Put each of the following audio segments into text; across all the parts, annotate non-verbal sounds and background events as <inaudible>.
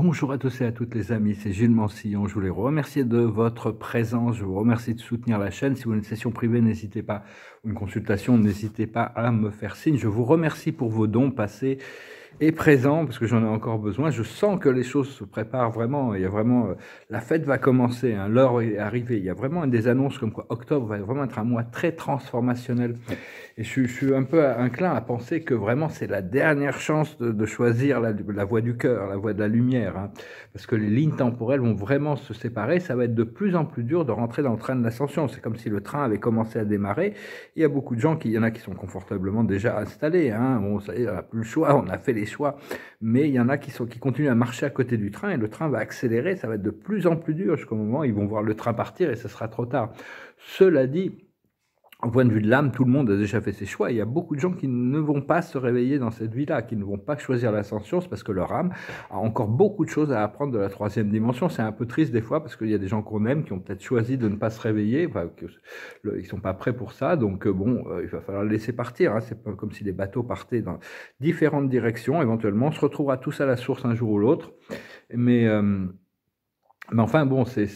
Bonjour à tous et à toutes les amis, c'est Gilles Mancillon, Je voulais remercier de votre présence, je vous remercie de soutenir la chaîne. Si vous voulez une session privée, n'hésitez pas, une consultation, n'hésitez pas à me faire signe. Je vous remercie pour vos dons passés et présents, parce que j'en ai encore besoin. Je sens que les choses se préparent vraiment. Il y a vraiment, euh, la fête va commencer, hein. l'heure est arrivée. Il y a vraiment des annonces comme quoi octobre va vraiment être un mois très transformationnel. Et je, suis un peu inclin à penser que vraiment c'est la dernière chance de, de choisir la, la, voie du cœur, la voie de la lumière, hein, parce que les lignes temporelles vont vraiment se séparer. Ça va être de plus en plus dur de rentrer dans le train de l'ascension. C'est comme si le train avait commencé à démarrer. Il y a beaucoup de gens qui, il y en a qui sont confortablement déjà installés. Hein, on n'a plus le choix, on a fait les choix, mais il y en a qui sont qui continuent à marcher à côté du train et le train va accélérer. Ça va être de plus en plus dur jusqu'au moment où ils vont voir le train partir et ce sera trop tard. Cela dit, au point de vue de l'âme, tout le monde a déjà fait ses choix. Il y a beaucoup de gens qui ne vont pas se réveiller dans cette vie-là, qui ne vont pas choisir l'ascension, c'est parce que leur âme a encore beaucoup de choses à apprendre de la troisième dimension. C'est un peu triste des fois parce qu'il y a des gens qu'on aime qui ont peut-être choisi de ne pas se réveiller, enfin, que, ils sont pas prêts pour ça. Donc euh, bon, euh, il va falloir les laisser partir. Hein. C'est comme si les bateaux partaient dans différentes directions. Éventuellement, on se retrouvera tous à la source un jour ou l'autre. Mais euh, mais enfin bon, c'est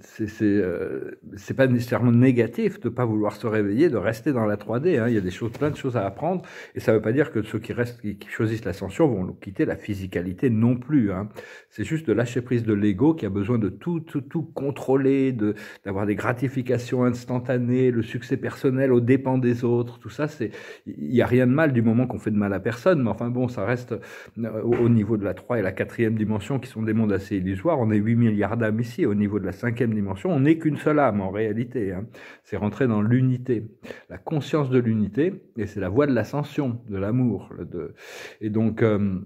c'est euh, pas nécessairement négatif de pas vouloir se réveiller, de rester dans la 3D. Hein. Il y a des choses, plein de choses à apprendre, et ça ne veut pas dire que ceux qui restent, qui, choisissent l'ascension vont quitter la physicalité non plus. Hein. C'est juste de lâcher prise de l'ego qui a besoin de tout, tout, contrôler, de d'avoir des gratifications instantanées, le succès personnel aux dépens des autres. Tout ça, c'est il n'y a rien de mal du moment qu'on fait de mal à personne. Mais enfin bon, ça reste euh, au, niveau de la 3 et la quatrième dimension qui sont des mondes assez illusoires. On est 8 milliards d'âmes ici au niveau de la cinquième dimension, on n'est qu'une seule âme en réalité. Hein. C'est rentrer dans l'unité, la conscience de l'unité, et c'est la voie de l'ascension, de l'amour. De... Et donc. Euh,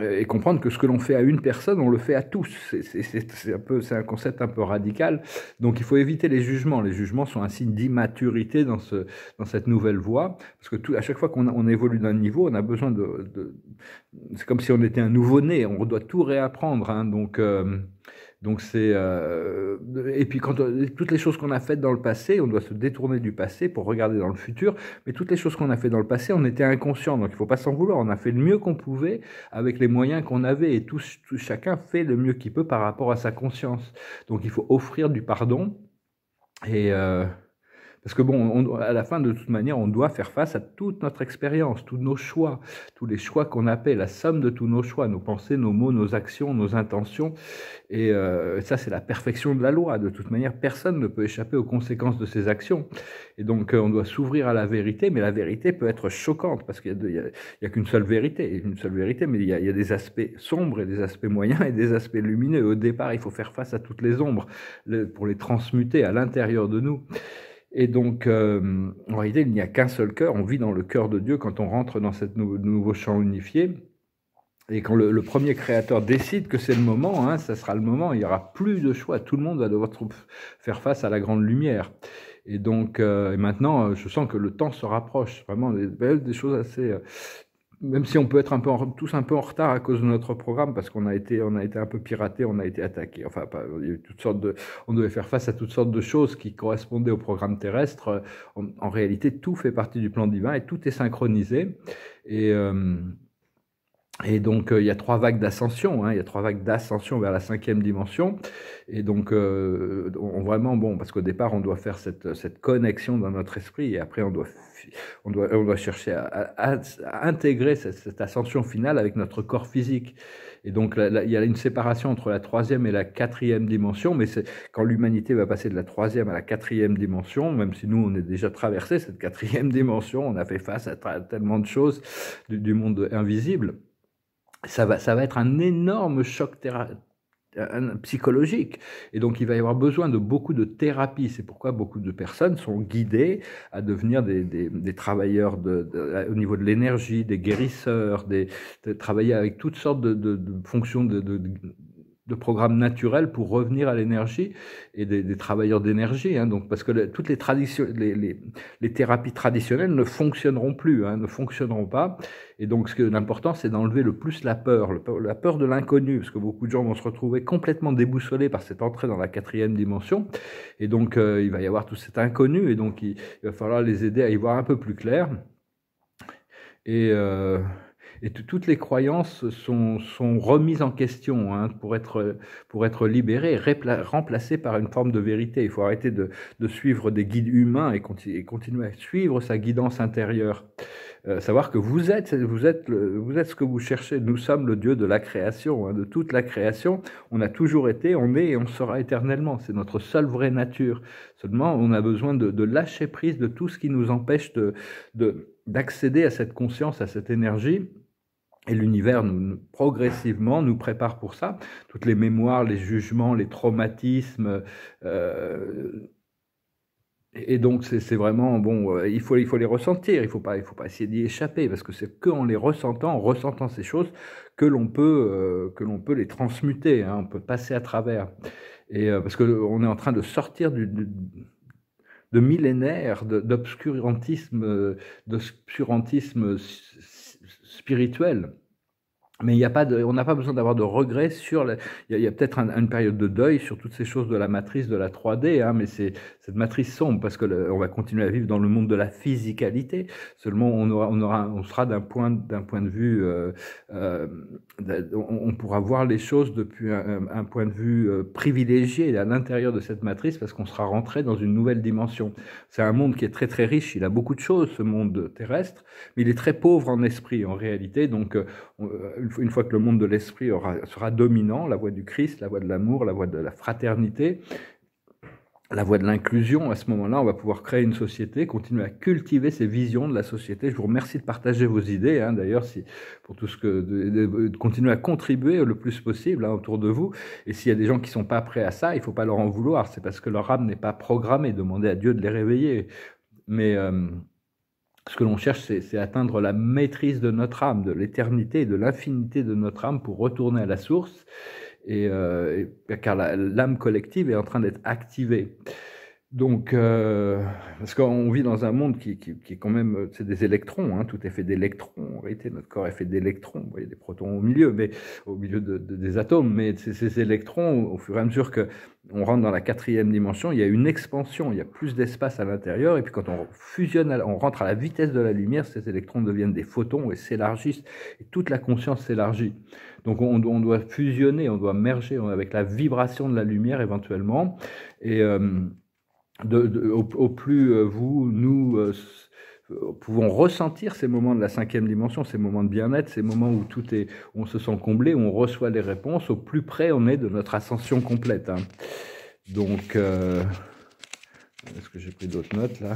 et comprendre que ce que l'on fait à une personne, on le fait à tous. C'est un, un concept un peu radical. Donc il faut éviter les jugements. Les jugements sont un signe d'immaturité dans, ce, dans cette nouvelle voie. Parce que tout, à chaque fois qu'on évolue d'un niveau, on a besoin de... c'est comme si on était un nouveau-né. On doit tout réapprendre. Hein. Donc... Euh, donc c'est euh, et puis quand toutes les choses qu'on a faites dans le passé, on doit se détourner du passé pour regarder dans le futur. Mais toutes les choses qu'on a faites dans le passé, on était inconscient, donc il faut pas s'en vouloir. On a fait le mieux qu'on pouvait avec les moyens qu'on avait et tout, chacun fait le mieux qu'il peut par rapport à sa conscience. Donc il faut offrir du pardon et euh, parce que bon, à la fin, de toute manière, on doit faire face à toute notre expérience, tous nos choix, tous les choix qu'on appelle, la somme de tous nos choix, nos pensées, nos mots, nos actions, nos intentions. Et euh, ça, c'est la perfection de la loi. De toute manière, personne ne peut échapper aux conséquences de ses actions. Et donc, euh, on doit s'ouvrir à la vérité, mais la vérité peut être choquante, parce qu'il n'y a, qu'une seule vérité, une seule vérité, mais il y, a, il y a des aspects sombres et des aspects moyens et des aspects lumineux. Au départ, il faut faire face à toutes les ombres pour les transmuter à l'intérieur de nous. Et donc, euh, en réalité, il n'y a qu'un seul cœur. On vit dans le cœur de Dieu quand on rentre dans ce nouveau champ unifié. Et quand le, premier créateur décide que c'est le moment, hein, ça sera le moment, il n'y aura plus de choix. Tout le monde va devoir faire face à la grande lumière. Et donc, euh, maintenant, euh, je sens que le temps se rapproche. Vraiment, des, des choses assez même si on peut être tous un peu en retard à cause de notre programme, parce qu'on a été, on a été un peu piraté, on a été attaqué. Enfin, il y a toutes sortes de, on devait faire face à toutes sortes de choses qui correspondaient au programme terrestre. Euh, en, réalité, tout fait partie du plan divin et tout est synchronisé. Et euh, et donc, euh, il y a trois vagues d'ascension, hein, il y a trois vagues d'ascension vers la cinquième dimension. Et donc, euh, on, vraiment, bon, parce qu'au départ, on doit faire cette, cette, connexion dans notre esprit, et après, on doit, on doit, on doit chercher à, intégrer cette, cette, ascension finale avec notre corps physique. Et donc, il y a une séparation entre la troisième et la quatrième dimension, mais c'est quand l'humanité va passer de la troisième à la quatrième dimension, même si nous, on est déjà traversé cette quatrième <laughs> dimension, on a fait face à tellement de choses du monde invisible ça va, ça va être un énorme choc euh, psychologique. Et donc il va y avoir besoin de beaucoup de thérapies. C'est pourquoi beaucoup de personnes sont guidées à devenir des, des, travailleurs de, au niveau de l'énergie, des guérisseurs, des, travailler avec toutes sortes de, de fonctions de de programmes naturels pour revenir à l'énergie et des, travailleurs d'énergie. Hein, donc, parce que toutes les, traditions, les, les, les, thérapies traditionnelles ne fonctionneront plus, hein, ne fonctionneront pas. Et donc, ce que l'important, c'est d'enlever le plus la peur, la peur de l'inconnu, parce que beaucoup de gens vont se retrouver complètement déboussolés par cette entrée dans la quatrième dimension. Et donc, euh, il va y avoir tout cet inconnu, et donc il, il, va falloir les aider à y voir un peu plus clair. Et euh, et toutes les croyances sont, remises en question hein, pour, être, pour être libérées, remplacées par une forme de vérité. Il faut arrêter de, suivre des guides humains et, continuer à suivre sa guidance intérieure. Euh, savoir que vous êtes, vous, êtes vous êtes ce que vous cherchez. Nous sommes le Dieu de la création, hein, de toute la création. On a toujours été, on est et on sera éternellement. C'est notre seule vraie nature. Seulement, on a besoin de, lâcher prise de tout ce qui nous empêche de, de d'accéder à cette conscience, à cette énergie, et l'univers, progressivement, nous prépare pour ça. Toutes les mémoires, les jugements, les traumatismes. Euh, et donc, c'est vraiment, bon, euh, il faut, il faut les ressentir, il faut, pas, il faut pas essayer d'y échapper, parce que c'est qu'en les ressentant, en ressentant ces choses, que l'on peut, euh, que l'on peut les transmuter, hein, on peut passer à travers. Et, parce parce qu'on est en train de sortir du, de millénaires d'obscurantisme, d'obscurantisme spirituel mais a pas de, on n'a pas besoin d'avoir de regrets sur. il y a, peut-être une période de deuil sur toutes ces choses de la matrice, de la 3D, hein, mais c'est cette matrice sombre parce que on va continuer à vivre dans le monde de la physicalité. Seulement, on aura, on aura, on sera d'un point, d'un point de vue, euh, euh, on, pourra voir les choses depuis un, point de vue euh, privilégié à l'intérieur de cette matrice parce qu'on sera rentré dans une nouvelle dimension. C'est un monde qui est très très riche. Il a beaucoup de choses, ce monde terrestre, mais il est très pauvre en esprit en réalité. Donc une fois que le monde de l'esprit sera dominant, la voix du Christ, la voix de l'amour, la voix de la fraternité, la voix de l'inclusion, à ce moment-là, on va pouvoir créer une société, continuer à cultiver ces visions de la société. Je vous remercie de partager vos idées, hein, d'ailleurs, si, pour tout ce que, de, continuer à contribuer le plus possible hein, autour de vous. Et s'il y a des gens qui sont pas prêts à ça, il ne faut pas leur en vouloir. C'est parce que leur âme n'est pas programmée. Demandez à Dieu de les réveiller. Mais euh, ce que l'on cherche, c'est atteindre la maîtrise de notre âme, de l'éternité et de l'infinité de notre âme pour retourner à la source, et, euh, car l'âme collective est en train d'être activée. Donc, euh, parce qu'on vit dans un monde qui, est quand même, euh, c'est des électrons, hein, tout est fait d'électrons. En réalité, notre corps est fait d'électrons. Vous voyez des protons au milieu, mais au milieu des atomes. Mais ces électrons, au fur et à mesure que on rentre dans la quatrième dimension, il y a une expansion, il y a plus d'espace à l'intérieur. Et puis quand on fusionne, on rentre à la vitesse de la lumière, ces électrons deviennent des photons et s'élargissent. Et toute la conscience s'élargit. Donc on, doit fusionner, on doit merger avec la vibration de la lumière éventuellement. Et euh, au, plus euh, vous, nous euh, pouvons ressentir ces moments de la cinquième dimension, ces moments de bien-être, ces moments où tout est, on se sent comblé, où on reçoit les réponses, au plus près on est de notre ascension complète. Hein. Donc, euh, est-ce que j'ai pris d'autres notes là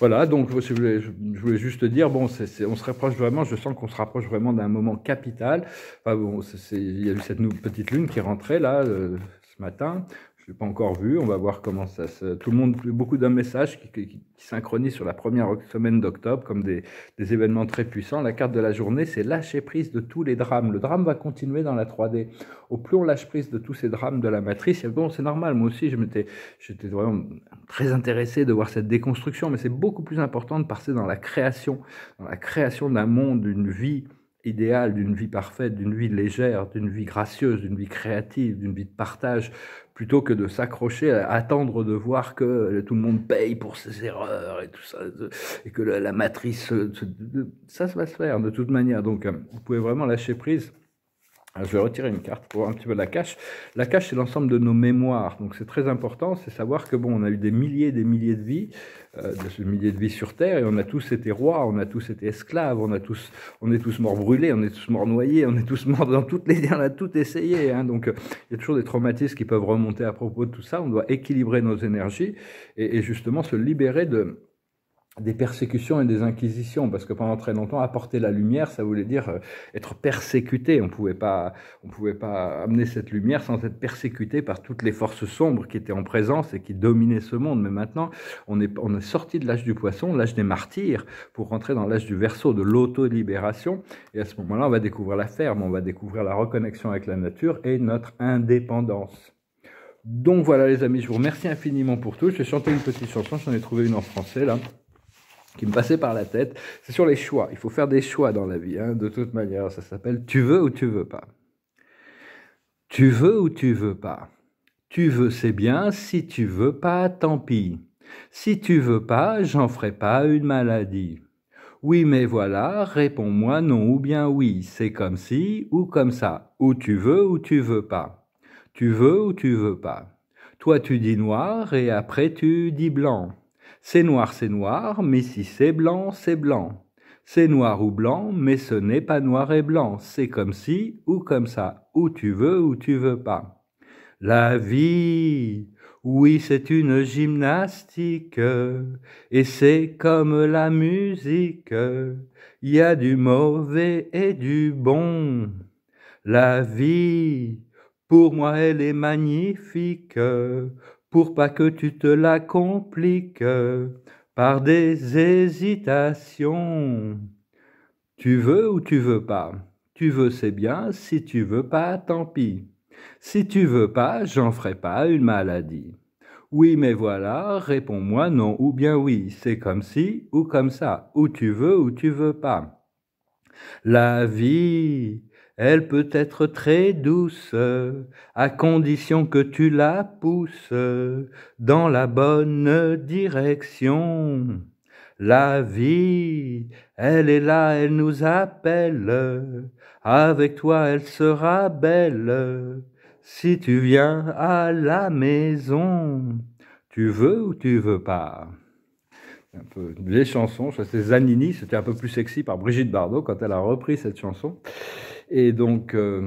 Voilà, donc je voulais, je voulais juste dire, bon, on se rapproche vraiment, je sens qu'on se rapproche vraiment d'un moment capital. Enfin, bon, il y a eu cette petite lune qui est rentrée là, ce matin. Je l'ai pas encore vu. On va voir comment ça se. Tout le monde, beaucoup d'un message qui, synchronise sur la première semaine d'octobre comme des, événements très puissants. La carte de la journée, c'est lâcher prise de tous les drames. Le drame va continuer dans la 3D. Au plus on lâche prise de tous ces drames de la matrice, et bon, c'est normal. Moi aussi, je m'étais, j'étais vraiment très intéressé de voir cette déconstruction, mais c'est beaucoup plus important de passer dans la création, dans la création d'un monde, d'une vie idéale, d'une vie parfaite, d'une vie légère, d'une vie gracieuse, d'une vie créative, d'une vie de partage, plutôt que de s'accrocher à attendre de voir que euh, tout le monde paye pour ses erreurs et tout ça, et que la, la matrice, euh, ça, ça va se faire de toute manière. Donc, euh, vous pouvez vraiment lâcher prise. Ah, je vais retirer une carte pour un petit peu la cache. La cache, c'est l'ensemble de nos mémoires. Donc, c'est très important. C'est savoir que, bon, on a eu des milliers et des milliers de vies, euh, des milliers de vies sur Terre, et on a tous été rois, on a tous été esclaves, on, a tous, on est tous morts brûlés, on est tous morts noyés, on est tous morts dans toutes les... <laughs> On a tout essayé. Hein. Donc, euh, il y a toujours des traumatismes qui peuvent remonter à propos de tout ça. On doit équilibrer nos énergies et, et justement se libérer de, des persécutions et des inquisitions, parce que pendant très longtemps, apporter la lumière, ça voulait dire euh, être persécuté. On pouvait pas, on pouvait pas amener cette lumière sans être persécuté par toutes les forces sombres qui étaient en présence et qui dominaient ce monde. Mais maintenant, on est, on est sorti de l'âge du poisson, l'âge des martyrs, pour rentrer dans l'âge du verso, de l'auto-libération. Et à ce moment-là, on va découvrir la ferme, on va découvrir la reconnexion avec la nature et notre indépendance. Donc voilà les amis, je vous remercie infiniment pour tout. Je vais chanter une petite chanson, j'en ai trouvé une en français là qui me passait par la tête, c'est sur les choix. Il faut faire des choix dans la vie, hein, de toute manière. Ça s'appelle tu veux ou tu veux pas. Tu veux ou tu veux pas. Tu veux, c'est bien. Si tu veux pas, tant pis. Si tu veux pas, j'en ferai pas une maladie. Oui, mais voilà, réponds-moi non ou bien oui. C'est comme si ou comme ça. Ou tu veux ou tu veux pas. Tu veux ou tu veux pas. Toi, tu dis noir et après tu dis blanc. C'est noir, c'est noir, mais si c'est blanc, c'est blanc. C'est noir ou blanc, mais ce n'est pas noir et blanc. C'est comme si ou comme ça, ou tu veux ou tu veux pas. La vie, oui, c'est une gymnastique, et c'est comme la musique. Il y a du mauvais et du bon. La vie, pour moi, elle est magnifique pour pas que tu te la compliques par des hésitations. Tu veux ou tu veux pas Tu veux, c'est bien, si tu veux pas, tant pis. Si tu veux pas, j'en ferai pas une maladie. Oui, mais voilà, réponds-moi non ou bien oui, c'est comme si ou comme ça, ou tu veux ou tu veux pas. La vie, elle peut être très douce, à condition que tu la pousses dans la bonne direction. La vie, elle est là, elle nous appelle. Avec toi, elle sera belle. Si tu viens à la maison, tu veux ou tu veux pas un peu vieille chanson. C'est Zanini, c'était un peu plus sexy par Brigitte Bardot quand elle a repris cette chanson. Et donc, euh,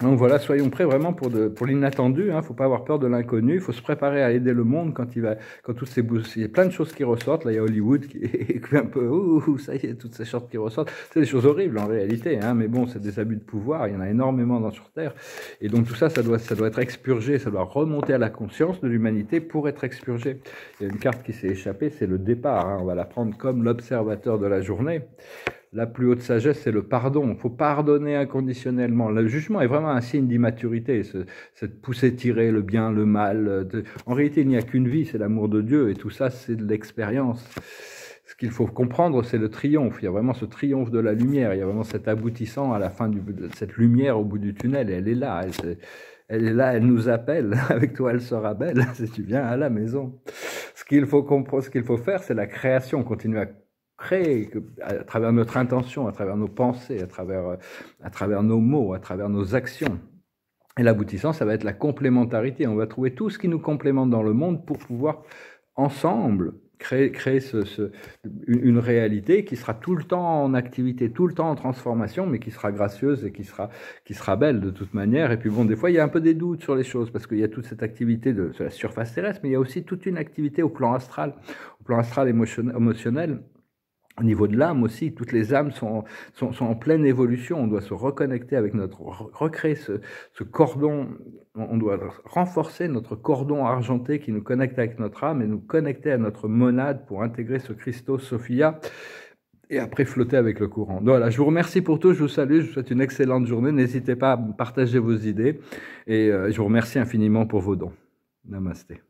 donc voilà, soyons prêts vraiment pour, pour l'inattendu. Il hein. ne faut pas avoir peur de l'inconnu. Il faut se préparer à aider le monde quand il va, quand ces il y a plein de choses qui ressortent. Là, il y a Hollywood qui est <laughs> un peu, ouh, ça y est, toutes ces choses qui ressortent. C'est des choses horribles en réalité, hein. mais bon, c'est des abus de pouvoir. Il y en a énormément dans sur Terre. Et donc tout ça, ça doit, ça doit être expurgé, ça doit remonter à la conscience de l'humanité pour être expurgé. Il y a une carte qui s'est échappée, c'est le départ. Hein. On va la prendre comme l'observateur de la journée la plus haute sagesse, c'est le pardon. Il faut pardonner inconditionnellement. Le jugement est vraiment un signe d'immaturité, cette poussée tirée, le bien, le mal. Euh, en réalité, il n'y a qu'une vie, c'est l'amour de Dieu, et tout ça, c'est de l'expérience. Ce qu'il faut comprendre, c'est le triomphe. Il y a vraiment ce triomphe de la lumière. Il y a vraiment cet aboutissant à la fin de cette lumière au bout du tunnel. elle est là. Elle, est, là. Elle nous appelle. <laughs> Avec toi, elle sera belle. <laughs> Si tu viens à la maison. Ce qu'il faut comprendre, ce qu'il faut faire, c'est la création. continue à créer à travers notre intention, à travers nos pensées, à travers, à travers nos mots, à travers nos actions. Et l'aboutissant, ça va être la complémentarité. On va trouver tout ce qui nous complémente dans le monde pour pouvoir ensemble créer, créer une, réalité qui sera tout le temps en activité, tout le temps en transformation, mais qui sera gracieuse et qui sera, qui sera belle de toute manière. Et puis bon, des fois, il y a un peu des doutes sur les choses, parce qu'il y a toute cette activité de, la surface terrestre, mais il y a aussi toute une activité au plan astral, au plan astral émotionnel au niveau de l'âme aussi, toutes les âmes sont, sont, en pleine évolution. On doit se reconnecter avec notre, recréer ce, ce, cordon, on doit renforcer notre cordon argenté qui nous connecte avec notre âme et nous connecter à notre monade pour intégrer ce Christo Sophia et après flotter avec le courant. Donc voilà, je vous remercie pour tout, je vous salue, je vous souhaite une excellente journée. N'hésitez pas à partager vos idées et euh, je vous remercie infiniment pour vos dons. Namasté.